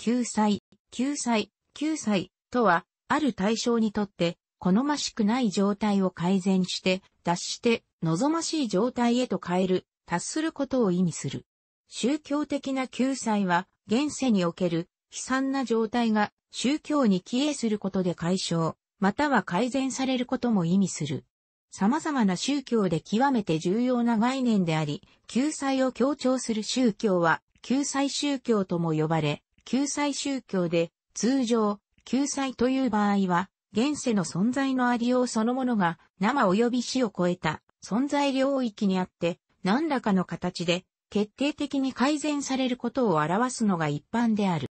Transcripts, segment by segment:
救済、救済、救済とは、ある対象にとって好ましくない状態を改善して、脱して望ましい状態へと変える、達することを意味する。宗教的な救済は、現世における悲惨な状態が宗教に帰依することで解消、または改善されることも意味する。様々な宗教で極めて重要な概念であり、救済を強調する宗教は、救済宗教とも呼ばれ、救済宗教で、通常、救済という場合は、現世の存在のありようそのものが生及び死を超えた存在領域にあって、何らかの形で決定的に改善されることを表すのが一般である。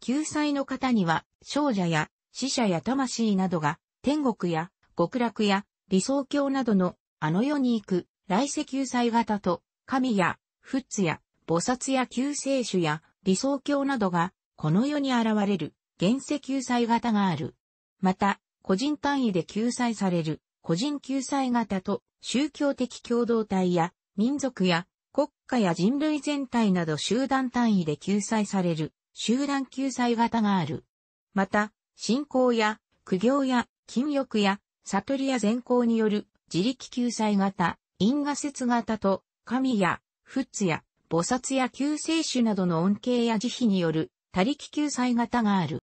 救済の方には、少女や死者や魂などが天国や極楽や理想郷などのあの世に行く来世救済型と神や仏や菩薩や救世主や理想郷などが、この世に現れる、現世救済型がある。また、個人単位で救済される、個人救済型と、宗教的共同体や、民族や、国家や人類全体など集団単位で救済される、集団救済型がある。また、信仰や、苦行や、禁欲や、悟りや善行による、自力救済型、因果説型と、神や、仏や、菩薩や救世主などの恩恵や慈悲による他力救済型がある。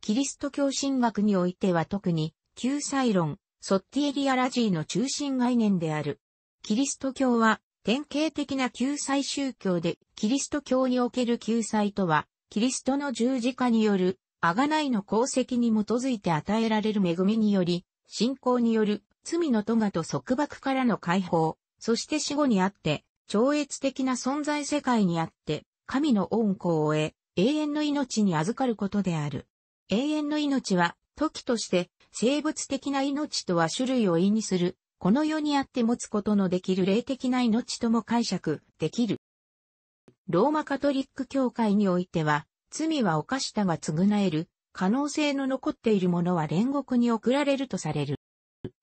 キリスト教神学においては特に、救済論、ソッティエリアラジーの中心概念である。キリスト教は、典型的な救済宗教で、キリスト教における救済とは、キリストの十字架による、贖いの功績に基づいて与えられる恵みにより、信仰による罪の咎と束縛からの解放、そして死後にあって超越的な存在世界にあって、神の恩公を得、永遠の命に預かることである。永遠の命は、時として、生物的な命とは種類を意味する、この世にあって持つことのできる霊的な命とも解釈できる。ローマカトリック教会においては、罪は犯したが償える、可能性の残っているものは煉獄に送られるとされる。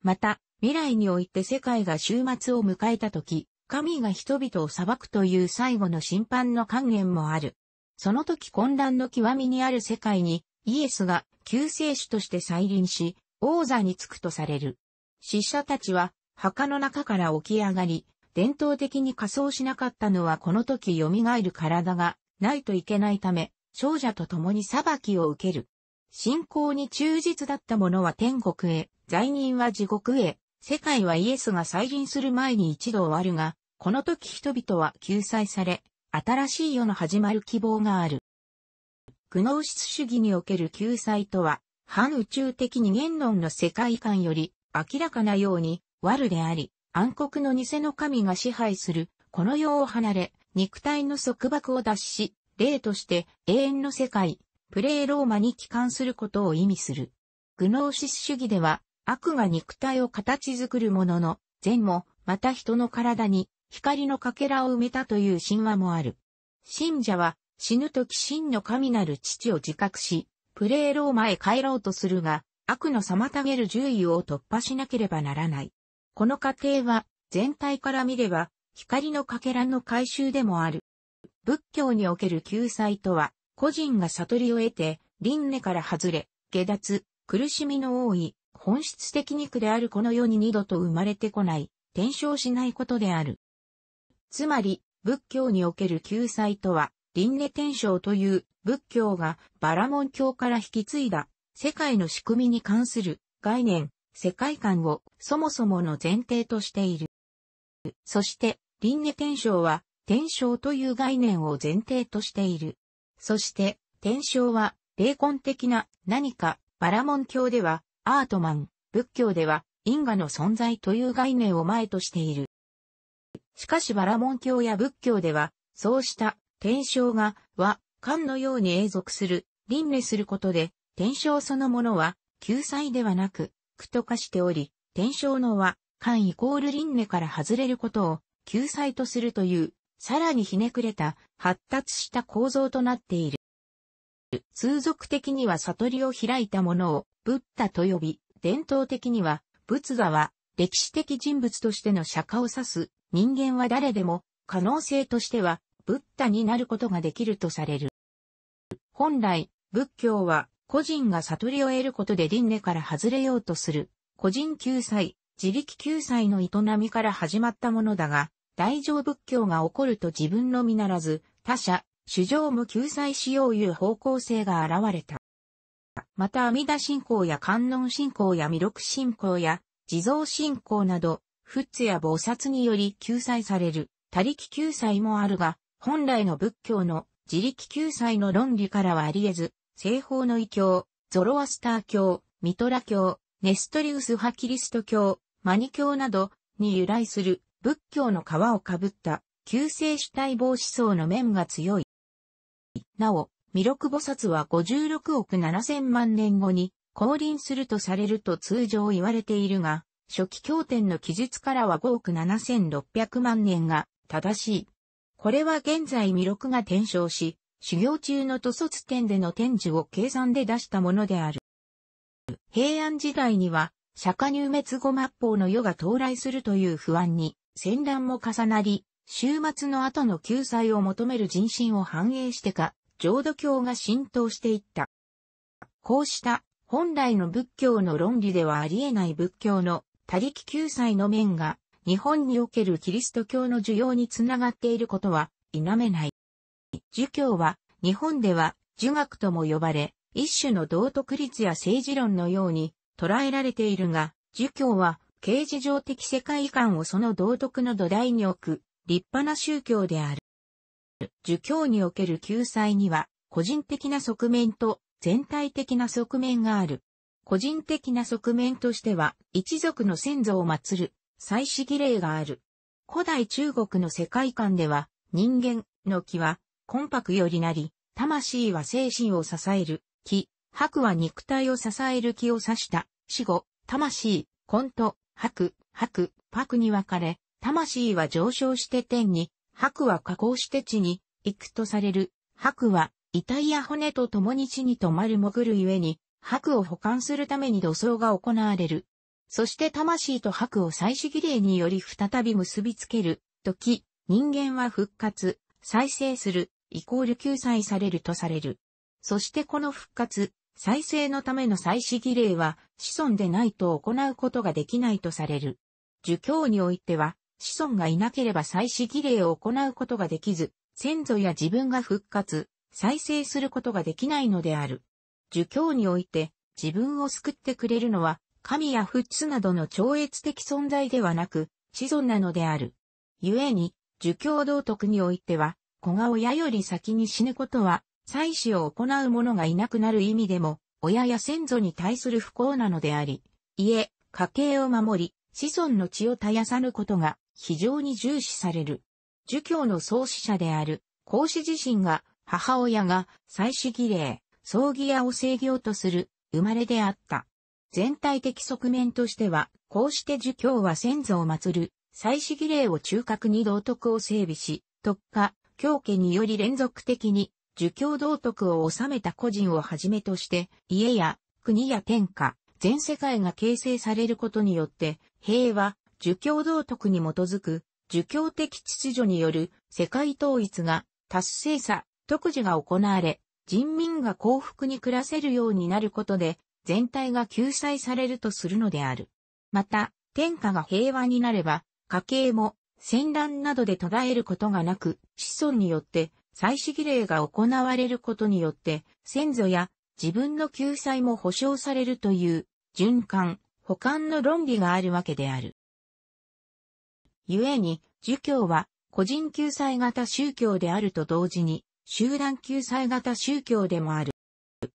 また、未来において世界が終末を迎えた時、神が人々を裁くという最後の審判の還元もある。その時混乱の極みにある世界に、イエスが救世主として再臨し、王座に着くとされる。死者たちは、墓の中から起き上がり、伝統的に仮装しなかったのはこの時蘇る体がないといけないため、少女と共に裁きを受ける。信仰に忠実だった者は天国へ、罪人は地獄へ、世界はイエスが再臨する前に一度終わるが、この時人々は救済され、新しい世の始まる希望がある。グノーシス主義における救済とは、反宇宙的二元論の世界観より明らかなように、悪であり、暗黒の偽の神が支配する、この世を離れ、肉体の束縛を脱し、例として永遠の世界、プレーローマに帰還することを意味する。グノーシス主義では、悪が肉体を形作るものの、善も、また人の体に、光のかけらを埋めたという神話もある。信者は、死ぬ時真の神なる父を自覚し、プレーローマへ帰ろうとするが、悪の妨げる獣医を突破しなければならない。この過程は、全体から見れば、光のかけらの回収でもある。仏教における救済とは、個人が悟りを得て、輪廻から外れ、下脱、苦しみの多い、本質的肉であるこの世に二度と生まれてこない、転生しないことである。つまり、仏教における救済とは、輪廻転生という仏教がバラモン教から引き継いだ世界の仕組みに関する概念、世界観をそもそもの前提としている。そして、輪廻転生は転生という概念を前提としている。そして、転生は霊魂的な何かバラモン教ではアートマン、仏教では因果の存在という概念を前としている。しかしバラモン教や仏教では、そうした天正が和、漢のように永続する、輪廻することで、天正そのものは救済ではなく、苦と化しており、天正の和、漢イコール輪廻から外れることを救済とするという、さらにひねくれた発達した構造となっている。通俗的には悟りを開いたものをブッダと呼び、伝統的には仏陀は歴史的人物としての釈迦を指す人間は誰でも可能性としてはブッダになることができるとされる。本来、仏教は個人が悟りを得ることで輪廻から外れようとする、個人救済、自力救済の営みから始まったものだが、大乗仏教が起こると自分のみならず、他者、主生無救済しよういう方向性が現れた。また阿弥陀信仰や観音信仰や弥勒信仰や地蔵信仰など、仏や菩薩により救済される、他力救済もあるが、本来の仏教の自力救済の論理からはあり得ず、西方の異教、ゾロアスター教、ミトラ教、ネストリウス派キリスト教、マニ教などに由来する仏教の皮をかぶった救世主体防止層の面が強い。なお、弥勒菩薩は56億7000万年後に降臨するとされると通常言われているが、初期経典の記述からは5億7600万年が正しい。これは現在弥勒が転生し、修行中の塗卒点での展示を計算で出したものである。平安時代には、釈迦入滅後末法の世が到来するという不安に、戦乱も重なり、終末の後の救済を求める人心を反映してか、浄土教が浸透していった。こうした本来の仏教の論理ではありえない仏教の他力救済の面が日本におけるキリスト教の需要につながっていることは否めない。儒教は日本では儒学とも呼ばれ、一種の道徳律や政治論のように捉えられているが、儒教は形事上的世界観をその道徳の土台に置く立派な宗教である。儒教における救済には、個人的な側面と全体的な側面がある。個人的な側面としては、一族の先祖を祀る、祭祀儀礼がある。古代中国の世界観では、人間の気は、魂魄よりなり、魂は精神を支える、気、白は肉体を支える気を指した、死後、魂、根と、白、白、白に分かれ、魂は上昇して天に、白は加工して地に行くとされる。白は遺体や骨と共に地に止まる潜るゆえに、白を保管するために土葬が行われる。そして魂と白を祭祀儀礼により再び結びつける、時、人間は復活、再生する、イコール救済されるとされる。そしてこの復活、再生のための祭祀儀礼は、子孫でないと行うことができないとされる。儒教においては、子孫がいなければ祭祀儀礼を行うことができず、先祖や自分が復活、再生することができないのである。儒教において、自分を救ってくれるのは、神や仏などの超越的存在ではなく、子孫なのである。故に、儒教道徳においては、子が親より先に死ぬことは、祭祀を行う者がいなくなる意味でも、親や先祖に対する不幸なのであり、家、家計を守り、子孫の血を絶やさぬことが、非常に重視される。儒教の創始者である孔子自身が母親が祭祀儀礼、葬儀屋を制御とする生まれであった。全体的側面としては、こうして儒教は先祖を祀る、祭祀儀礼を中核に道徳を整備し、特化、教家により連続的に、儒教道徳を治めた個人をはじめとして、家や国や天下、全世界が形成されることによって、平和、儒教道徳に基づく、儒教的秩序による世界統一が達成さ、特需が行われ、人民が幸福に暮らせるようになることで、全体が救済されるとするのである。また、天下が平和になれば、家計も戦乱などで途絶えることがなく、子孫によって祭祀儀礼が行われることによって、先祖や自分の救済も保障されるという循環、補完の論理があるわけである。故に、儒教は、個人救済型宗教であると同時に、集団救済型宗教でもある。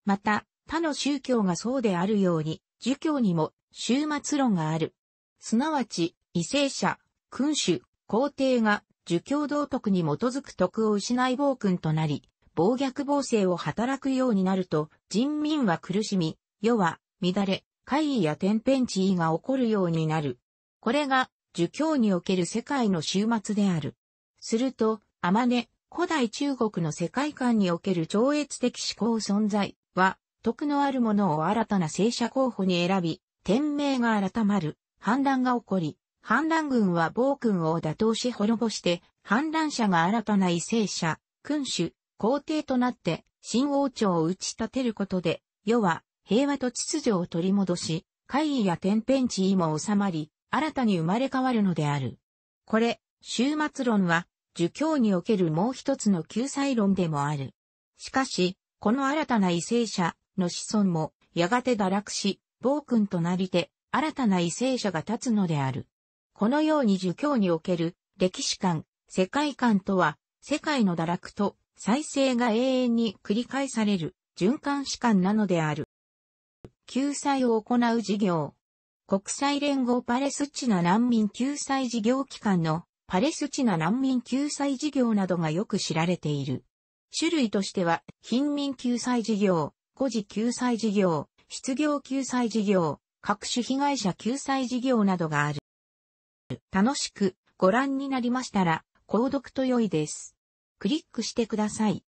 また、他の宗教がそうであるように、儒教にも、終末論がある。すなわち、異性者、君主、皇帝が、儒教道徳に基づく徳を失い暴君となり、暴虐暴政を働くようになると、人民は苦しみ、世は、乱れ、怪異や天変地異が起こるようになる。これが、儒教における世界の終末である。すると、あまね、古代中国の世界観における超越的思考存在は、徳のあるものを新たな聖者候補に選び、天命が改まる、反乱が起こり、反乱軍は暴君を打倒し滅ぼして、反乱者が新たな異性者、君主、皇帝となって、新王朝を打ち立てることで、世は平和と秩序を取り戻し、怪異や天変地異も収まり、新たに生まれ変わるのである。これ、終末論は、儒教におけるもう一つの救済論でもある。しかし、この新たな異性者の子孫も、やがて堕落し、暴君となりて、新たな異性者が立つのである。このように儒教における、歴史観、世界観とは、世界の堕落と再生が永遠に繰り返される循環史観なのである。救済を行う事業。国際連合パレスチナ難民救済事業機関のパレスチナ難民救済事業などがよく知られている。種類としては、貧民救済事業、孤児救済事業、失業救済事業、各種被害者救済事業などがある。楽しくご覧になりましたら、購読と良いです。クリックしてください。